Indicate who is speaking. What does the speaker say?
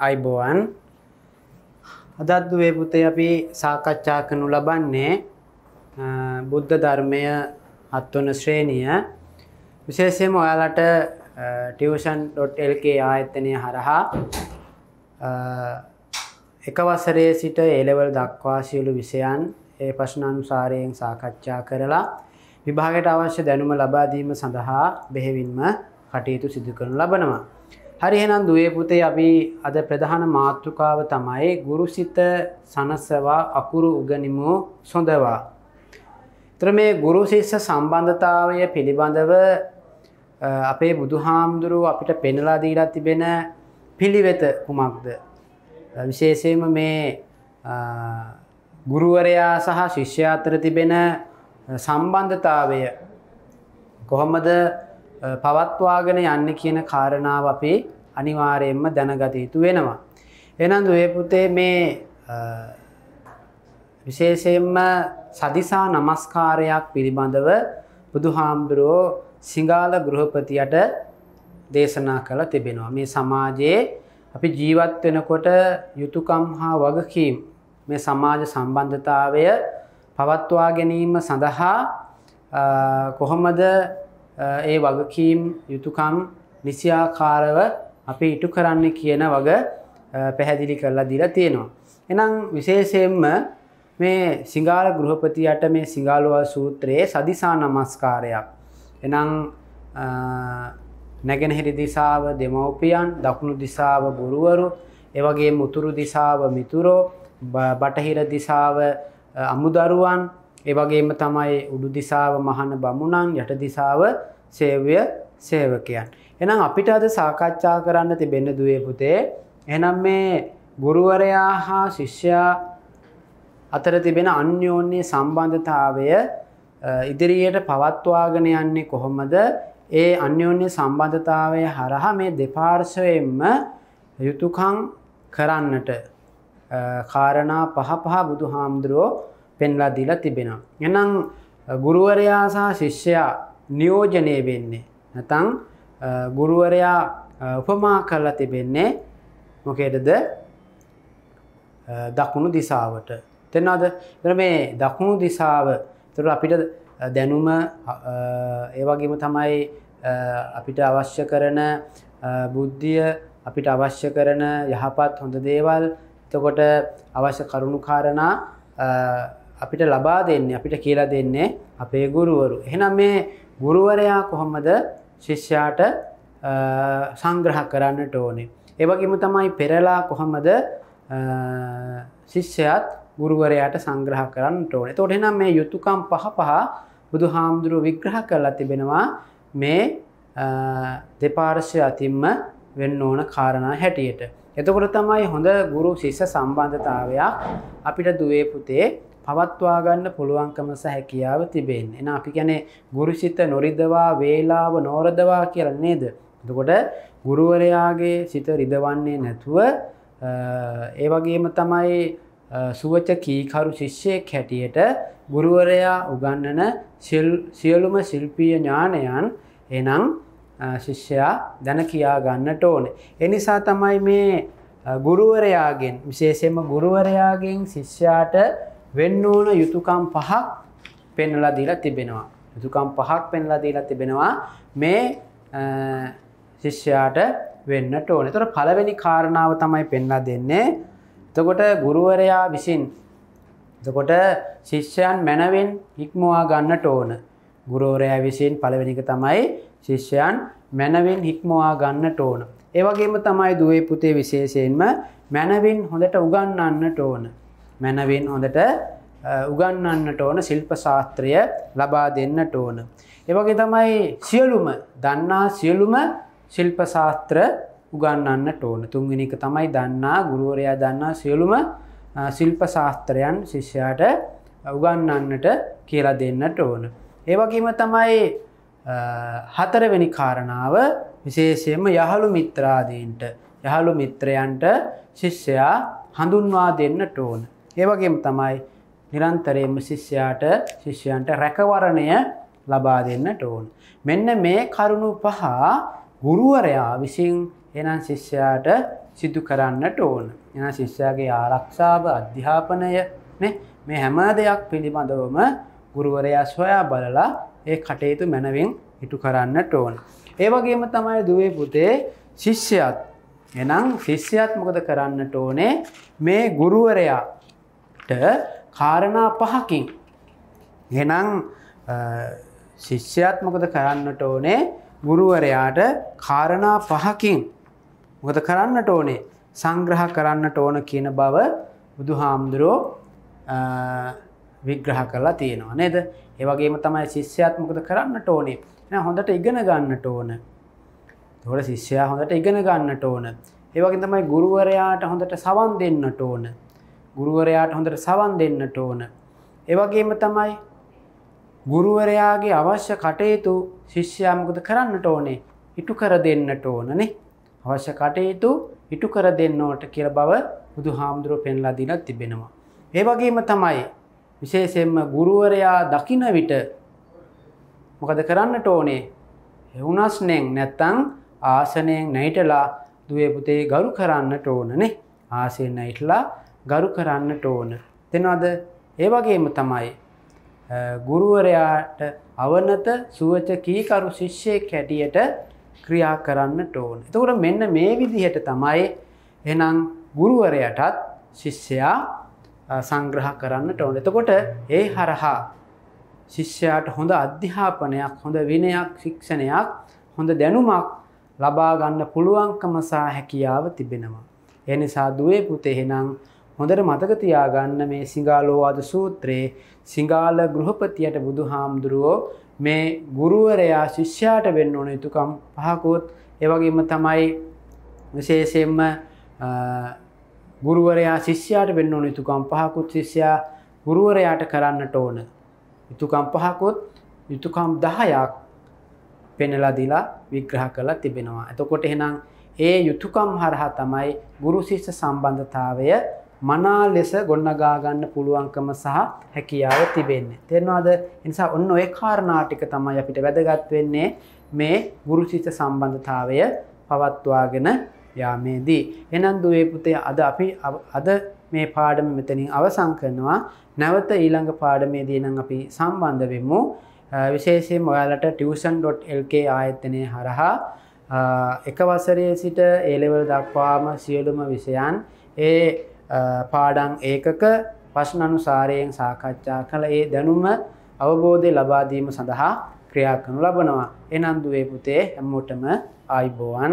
Speaker 1: අයිබෝවන් අදත්දුවේ පුතේ අපි සාකච්ඡා කනු ලබන්නේ බුද්ධ ධර්මය අත්වන ශ්‍රේණිය විශේෂයම ඔයාලට ටියෂන්.lk ආයතනය හරහා එක වසරේ සිට ඒලෙවල් දක්වාසියලු විෂයන් ඒ ප්‍රශ්නනුසාරයෙන් සාකච්ඡා කරලා විභාගයට අවශ්‍ය දැනුම ලබාදීම සඳහා බෙහෙවින්ම කටයුතු සිදු කරනු ලබනවා හරි එහෙනම් දුවේ පුතේ අපි අද ප්‍රධාන මාතෘකාව තමයි ගුරුසිත සනසවා අකුරු උගනිමු සොඳවා. එතන මේ ගුරු ශිෂ්‍ය සම්බන්ධතාවය පිළිබඳව අපේ බුදුහාමුදුරුව අපිට පෙන්ලා දීලා තිබෙන පිළිවෙත කුමක්ද? විශේෂයෙන්ම මේ ගුරුවරයා සහ ශිෂ්‍යයා අතර තිබෙන සම්බන්ධතාවය කොහොමද පවත්වාගෙන යන්න කියන කාරණාව අපේ අනිවාරයෙන්ම දැනගත යුතු වෙනවා. එනන් දුවපුතේ මේ විශේෂයෙන්ම සදිසා නමස්කාරයක් පිළිබඳව බුදුහාමුදුරෝ සිංගාල ගෘහපතියට දේශනා කළ තිබෙනවා. මේ සමාජයේ අපි ජීවත් වෙනකොට යුතුකම් හා වගකීම් මේ සමාජ සම්බන්ධතාවය පවත්වා ගැනීම සඳහා කොහොමද ඒ වගකීම් යුතුකම් නිසියාකාරව අපි ඉටු කරන්න කියන වග පැහැදිලි කරලා දිල තියෙනවා. එනම් විශේෂයෙන්ම මේ සිංගාල ගෘහපතියට මේ සිංගාලුව සූත්‍රයේ සදිසා නමස්කාරයක්. එනම් නැගෙනහිරි දිසාව දෙමවපියන් දකුණු දිසාව බොරුවරු එවගේ මුතුරු දිසාව මිතුරෝ බටහිර දිසාව අමුදරුවන් ඒවගේම තමයි උඩු දිසාව මහන බමුණන් යට දිසාව සේවය සේවකයන්. එනම් අපිට අද සාකච්ඡා කරන්න තිබෙන්න දුවේ පුතේ එනම් මේ ගුරුවරයා හා ශිෂ්‍යයා අතර තිබෙන අන්‍යෝන්‍ය සම්බන්ධතාවය ඉදිරියට පවත්වාගෙන යන්නේ කොහොමද ඒ අන්‍යෝන්‍ය සම්බන්ධතාවය හරහා මේ දෙපාර්ශවයෙන්ම යුතුකං කරන්නට කාරණා පහ පහ බුදු හාමුදුරුවෝ පෙන්ලා දීලා තිබෙනවා. එනම් ගුරුවරයා සහ ශිෂ්‍යයා නියෝජනය වෙන්නේ. නැතං ගුරුවරයා උපමා කරලා තිබෙන්නේ මොකේටද දකුණු දිසාවට. තෙන්නාද එ මේ දකුණු දිසාව තුර අපිට දැනුම ඒවගේම තමයි අපිට අවශ්‍ය කරන බුද්ධිය අපිට අවශ්‍ය කරන යහපත් හොඳ දේවල් එතකොට අවශ්‍ය කරුණු කාරණා අපිට ලබා දෙන්නේ අපිට කියලා දෙන්නේ අපේ ගුරුවරු. එහෙනම් මේ ගුරුවරයා කොහොමද ශිෂ්‍යයාට සංග්‍රහ කරන්නට ඕනේ. ඒ වගේම තමයි පෙරලා කොහොමද ශිෂ්‍යයත් ගුරුවරයාට සංග්‍රහ කරන්නට ඕනේ. එතකොට එහෙනම් මේ යුතුයකම් පහ පහ බුදුහාමුදුරුව විග්‍රහ කරලා තිබෙනවා මේ දෙපාර්ශ්වය අතින්ම වෙන්න ඕන කාරණා හැටියට. එතකොට තමයි හොඳ ගුරු ශිෂ්‍ය සම්බන්ධතාවයක් අපිට දුවේ පුතේ පවත්වා ගන්න පුළුවන්කම සහ හැකියාව තිබෙන්න එන අපි ගැන ගුරුසිත නොරිදවා වේලාව නෝරදවා කියලා නේද එතකොට ගුරුවරයාගේ සිත රිදවන්නේ නැතුව ඒ වගේම තමයි සුවච කීකරු ශිෂ්‍යයෙක් හැටියට ගුරුවරයා උගන්නන සියලුම ශිල්පීය ඥානයන් එනම් ශිෂ්‍යයා දැන කියා ගන්නට ඕන. එනිසා තමයි මේ ගුරුවරයාගෙන් විශේෂෙන්ම ගුරුවරයාගෙන් ශිෂ්‍යාට වෙන්න ඕන යුතුයකම් පහක් පෙන්වලා දීලා තිබෙනවා. යුතුයකම් පහක් පෙන්වලා දීලා තිබෙනවා මේ ශිෂ්‍යයාට වෙන්නට ඕන. ඒතර පළවෙනි කාරණාව තමයි පෙන්ලා දෙන්නේ. එතකොට ගුරුවරයා විසින් එතකොට ශිෂ්‍යයන් මනවෙන් හික්මවා ගන්නට ඕන. ගුරුවරයා විසින් පළවෙනික තමයි ශිෂ්‍යයන් මනවෙන් හික්මවා ගන්නට ඕන. ඒ වගේම තමයි දුවේ පුතේ විශේෂයෙන්ම මනවින් හොඳට උගන්වන්නට ඕන. මැනවින් හොඳට උගන්නන්නට ඕන ශිල්ප ශාස්ත්‍රය ලබා දෙන්නට ඕන. එවගේ තමයි සියලුම දන්නා සියලුම ශිල්ප ශාස්ත්‍ර උගන්නන්නට ඕන තුන්ගෙනක තමයි දන්නා ගුරුවරයා දන්නා සියලුම ශිල්ප ශාස්ත්‍රයන් ශිෂ්‍යයාට උගන්නන්නට කියලා දෙන්නට ඕන. ඒවගේම තමයි හතරවෙනි කාරණාව විශේෂයෙන්ම යහළු මිත්‍රාදීන්ට යහළු මිත්‍රයන්ට ශිෂ්‍යයා හඳුන්වා දෙන්නට ඕන ඒවගේම තමයි නිරන්තරයෙන්ම ශිෂ්‍යයාට ශිෂ්‍යයන්ට රැකවරණය ලබා දෙන්නට ඕන්. මෙන්න මේ කරුණු පහ ගුරුවරයා විසින් එනම් ශිෂ්‍යයාට සිදු කරන්නට ඕන. එන ශිෂ්‍යයාගේ ආරක්ෂාව අධ්‍යාපනය මේ හැම දෙයක් පිළිබඳවම ගුරුවරයා සොයා බලලා ඒ කටයුතු මැනවින් ඉටු කරන්නට ඕන. ඒවගේම තමයි දුවේ පුතේ ශිෂ්‍යයත් එනම් ශිෂ්‍යයත් මොකද කරන්නට ඕනේ මේ ගුරුවරයා කාරණා පහකින්. හෙනම් ශිෂ්‍යත් මොකද කරන්නට ඕනේ ගුරුවරයාට කාරණා පහකින් මොකද කරන්නට ඕනේ සංග්‍රහ කරන්නට ඕන කියන බව බුදු හාමුදුරෝ විග්‍රහ කරලා තියෙනවා නේද ඒවගේම තමයි ශිෂ්‍යත් මොකද කරන්නට ඕනේ එ හොඳට ඉගෙන ගන්නට ඕන තොට ශිෂ්‍යයා හොඳට ඉගෙන ගන්නට ඕන ඒවගේ තමයි ගුරුවරයාට හොඳට සවන් දෙන්නට ඕන ගුරුවරයාට හොඳට සවන් දෙන්නට ඕන. ඒවගේම තමයි ගුරුවරයාගේ අවශ්‍ය කටයුතු ශිෂ්‍යයාමකද කරන්නට ඕනේ ඉටු කර දෙන්නට ඕනනේ අවශ්‍ය කටයුතු ඉටු කර දෙන්න ඕට කියර බව බුදු හාමුදුරුව පෙන්ලා දිල තිබෙනවා. ඒවගේම තමයි විශේෂෙන්ම ගුරුවරයා දකින විට මොකද කරන්නට ඕනේ එවුනස්නෙන් නැත්තං ආසනයෙන් නැහිටලා දුවපුතේ ගරු කරන්නට ඕනනේ ආසයෙන් නැහිටලා ගරු කරන්නට ඕන. දෙනවාද ඒවගේම තමයි. ගුරුවරයාට අවනත සුවච කීකරු ශිෂ්‍යය කැටියට ක්‍රියා කරන්නට ඕන. එතකට මෙන්න මේ විදිහට තමයි එනම් ගුරුවරයටත් ශිෂ්‍යයා සංග්‍රහ කරන්නට ඕන. එතකොට ඒ හරහා ශිෂ්‍යයාට හොඳ අධ්‍යාපනයක් හොඳ විනයක් ශික්ෂණයක් හොඳ දැනුමක් ලබාගන්න පුළුවන්කමසා හැකියාව තිබෙනවා. එනිසා දුවේ පුතෙහෙනම් හොඳට මතක තියාගන්න මේ සිංගාලෝවාද සූත්‍රයේ සිංගාල ගෘහපතියට බුදු හාමුදුරුවෝ මේ ගුරුවරයා ශිෂ්‍යාට වෙන්න ඕන යුතුකම් පහකුත් ඒවගේම තමයි විශේෂෙන්ම ගුරුවරයා ශිෂ්‍යයාට වෙන්න ඕන යුතුකම් පහකුත් ශිෂ්‍යයා ගුරුවරයාට කරන්නට ඕන යුතුකම් පහකුත් යුතුකම් දහයක් පෙනලදිලා විග්‍රහ කලා තිබෙනවා. ඇතකොට එහෙනම් ඒ යුතුකම් හරහා තමයි ගුරුශිෂ්‍ය සම්බන්ධතාවය මනා ලෙස ගොන්නගාගන්න පුළුවන්කම සහ හැකියාව තිබෙන්නේ. තෙරවාද නිසා ඔන්න ඔය කාරණාටික තමයි අපිට වැදගත් වෙන්නේ මේ ගුරුචිත සම්බන්ධතාවය පවත්වාගෙන යාමේදී. එනන් දුවේ පුතේ අද අපි අද මේ පාඩම මෙතනින් අවසන් කරනවා නැවත ඊළඟ පාඩමේදී නම් අපි සම්බන්ධ වෙමු. විශේෂයෙන් ඔයාලට tuition.lk ආයතනය හරහා එක වසරයේ සිට ඒලෙවල් දක්වාම සියලුම විෂයන් ඒ පාඩං ඒකක ප්‍රශ්න අනුසාරයෙන් සාකච්ඡා කළ ඒ දැනුම අවබෝධය ලබාදීම සඳහා ක්‍රියා කරනු ලබනවා. එනන්දුවේ පුතේ හැමෝටම ආයිබෝවන්